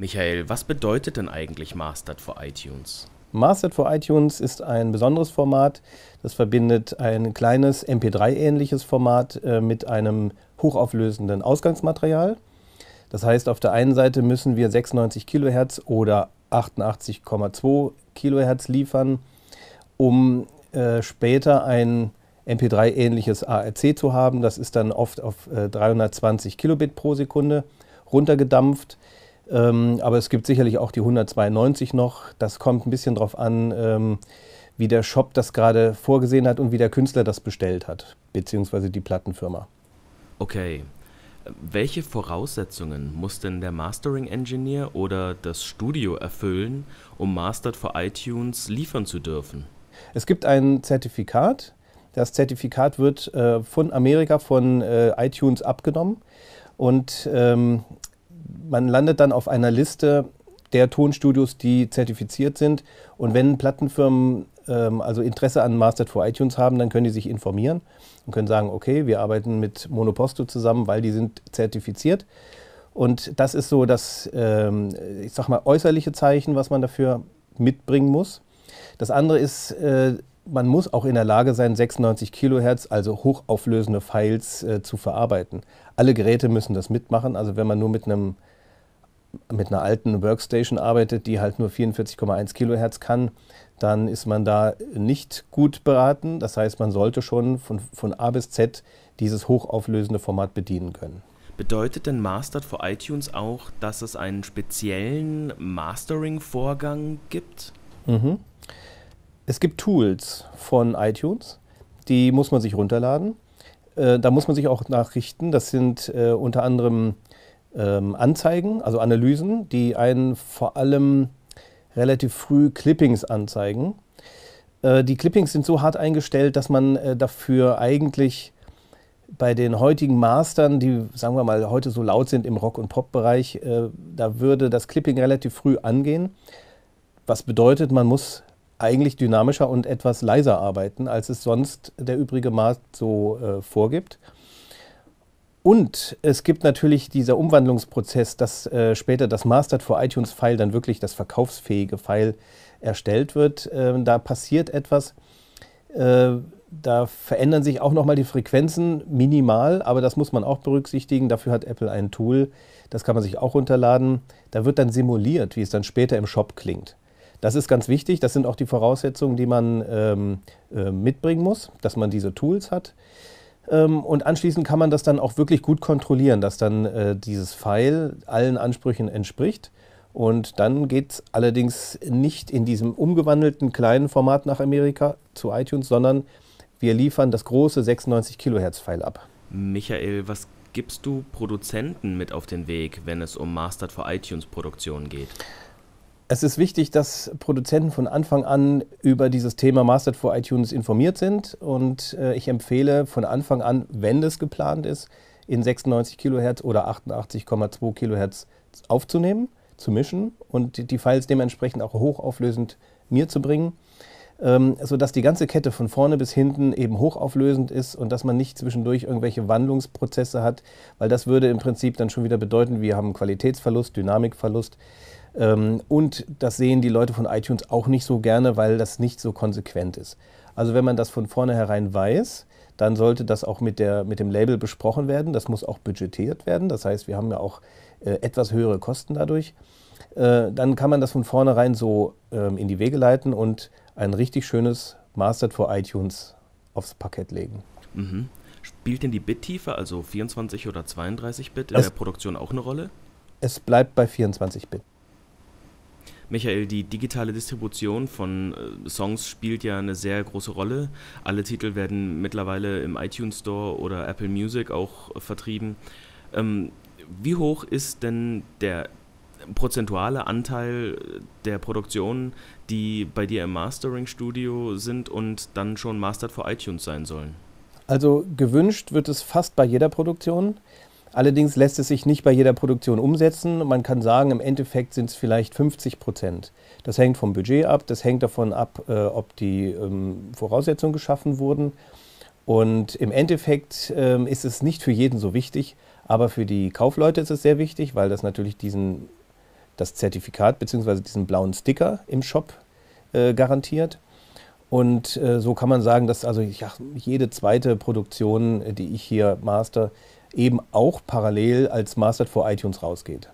Michael, was bedeutet denn eigentlich Mastered for iTunes? Mastered for iTunes ist ein besonderes Format. Das verbindet ein kleines MP3-ähnliches Format äh, mit einem hochauflösenden Ausgangsmaterial. Das heißt, auf der einen Seite müssen wir 96 Kilohertz oder 88,2 Kilohertz liefern, um äh, später ein MP3-ähnliches ARC zu haben. Das ist dann oft auf äh, 320 Kilobit pro Sekunde runtergedampft. Ähm, aber es gibt sicherlich auch die 192 noch. Das kommt ein bisschen darauf an, ähm, wie der Shop das gerade vorgesehen hat und wie der Künstler das bestellt hat, beziehungsweise die Plattenfirma. Okay. Welche Voraussetzungen muss denn der Mastering Engineer oder das Studio erfüllen, um Mastered for iTunes liefern zu dürfen? Es gibt ein Zertifikat. Das Zertifikat wird äh, von Amerika, von äh, iTunes abgenommen. Und ähm, man landet dann auf einer Liste der Tonstudios, die zertifiziert sind. Und wenn Plattenfirmen ähm, also Interesse an Mastered for iTunes haben, dann können die sich informieren und können sagen, okay, wir arbeiten mit Monoposto zusammen, weil die sind zertifiziert. Und das ist so das, ähm, ich sag mal, äußerliche Zeichen, was man dafür mitbringen muss. Das andere ist äh, man muss auch in der Lage sein, 96 Kilohertz, also hochauflösende Files, äh, zu verarbeiten. Alle Geräte müssen das mitmachen. Also wenn man nur mit einem mit einer alten Workstation arbeitet, die halt nur 44,1 Kilohertz kann, dann ist man da nicht gut beraten. Das heißt, man sollte schon von, von A bis Z dieses hochauflösende Format bedienen können. Bedeutet denn Mastered for iTunes auch, dass es einen speziellen Mastering-Vorgang gibt? Mhm. Es gibt Tools von iTunes, die muss man sich runterladen. Äh, da muss man sich auch nachrichten. Das sind äh, unter anderem ähm, Anzeigen, also Analysen, die einen vor allem relativ früh Clippings anzeigen. Äh, die Clippings sind so hart eingestellt, dass man dafür eigentlich bei den heutigen Mastern, die sagen wir mal heute so laut sind im Rock- und Pop-Bereich, da würde das Clipping relativ früh angehen. Was bedeutet, man muss eigentlich dynamischer und etwas leiser arbeiten, als es sonst der übrige Markt so äh, vorgibt. Und es gibt natürlich dieser Umwandlungsprozess, dass äh, später das Mastered for iTunes File dann wirklich das verkaufsfähige File erstellt wird. Ähm, da passiert etwas. Äh, da verändern sich auch nochmal die Frequenzen minimal, aber das muss man auch berücksichtigen. Dafür hat Apple ein Tool, das kann man sich auch runterladen. Da wird dann simuliert, wie es dann später im Shop klingt. Das ist ganz wichtig. Das sind auch die Voraussetzungen, die man ähm, äh, mitbringen muss, dass man diese Tools hat. Ähm, und anschließend kann man das dann auch wirklich gut kontrollieren, dass dann äh, dieses File allen Ansprüchen entspricht. Und dann geht es allerdings nicht in diesem umgewandelten kleinen Format nach Amerika zu iTunes, sondern wir liefern das große 96 Kilohertz-File ab. Michael, was gibst du Produzenten mit auf den Weg, wenn es um Mastered for iTunes Produktionen geht? Es ist wichtig, dass Produzenten von Anfang an über dieses Thema Mastered for iTunes informiert sind. Und äh, ich empfehle von Anfang an, wenn das geplant ist, in 96 Kilohertz oder 88,2 Kilohertz aufzunehmen, zu mischen und die, die Files dementsprechend auch hochauflösend mir zu bringen, ähm, sodass die ganze Kette von vorne bis hinten eben hochauflösend ist und dass man nicht zwischendurch irgendwelche Wandlungsprozesse hat, weil das würde im Prinzip dann schon wieder bedeuten, wir haben Qualitätsverlust, Dynamikverlust. Ähm, und das sehen die Leute von iTunes auch nicht so gerne, weil das nicht so konsequent ist. Also wenn man das von vornherein weiß, dann sollte das auch mit, der, mit dem Label besprochen werden. Das muss auch budgetiert werden. Das heißt, wir haben ja auch äh, etwas höhere Kosten dadurch. Äh, dann kann man das von vornherein so ähm, in die Wege leiten und ein richtig schönes Mastered for iTunes aufs Parkett legen. Mhm. Spielt denn die Bittiefe, also 24 oder 32 Bit, in es, der Produktion auch eine Rolle? Es bleibt bei 24 Bit. Michael, die digitale Distribution von äh, Songs spielt ja eine sehr große Rolle. Alle Titel werden mittlerweile im iTunes Store oder Apple Music auch äh, vertrieben. Ähm, wie hoch ist denn der prozentuale Anteil äh, der Produktionen, die bei dir im Mastering-Studio sind und dann schon mastered for iTunes sein sollen? Also gewünscht wird es fast bei jeder Produktion. Allerdings lässt es sich nicht bei jeder Produktion umsetzen. Man kann sagen, im Endeffekt sind es vielleicht 50 Prozent. Das hängt vom Budget ab, das hängt davon ab, äh, ob die ähm, Voraussetzungen geschaffen wurden. Und im Endeffekt ähm, ist es nicht für jeden so wichtig, aber für die Kaufleute ist es sehr wichtig, weil das natürlich diesen, das Zertifikat bzw. diesen blauen Sticker im Shop äh, garantiert. Und äh, so kann man sagen, dass also ja, jede zweite Produktion, äh, die ich hier master, eben auch parallel als Mastered for iTunes rausgeht.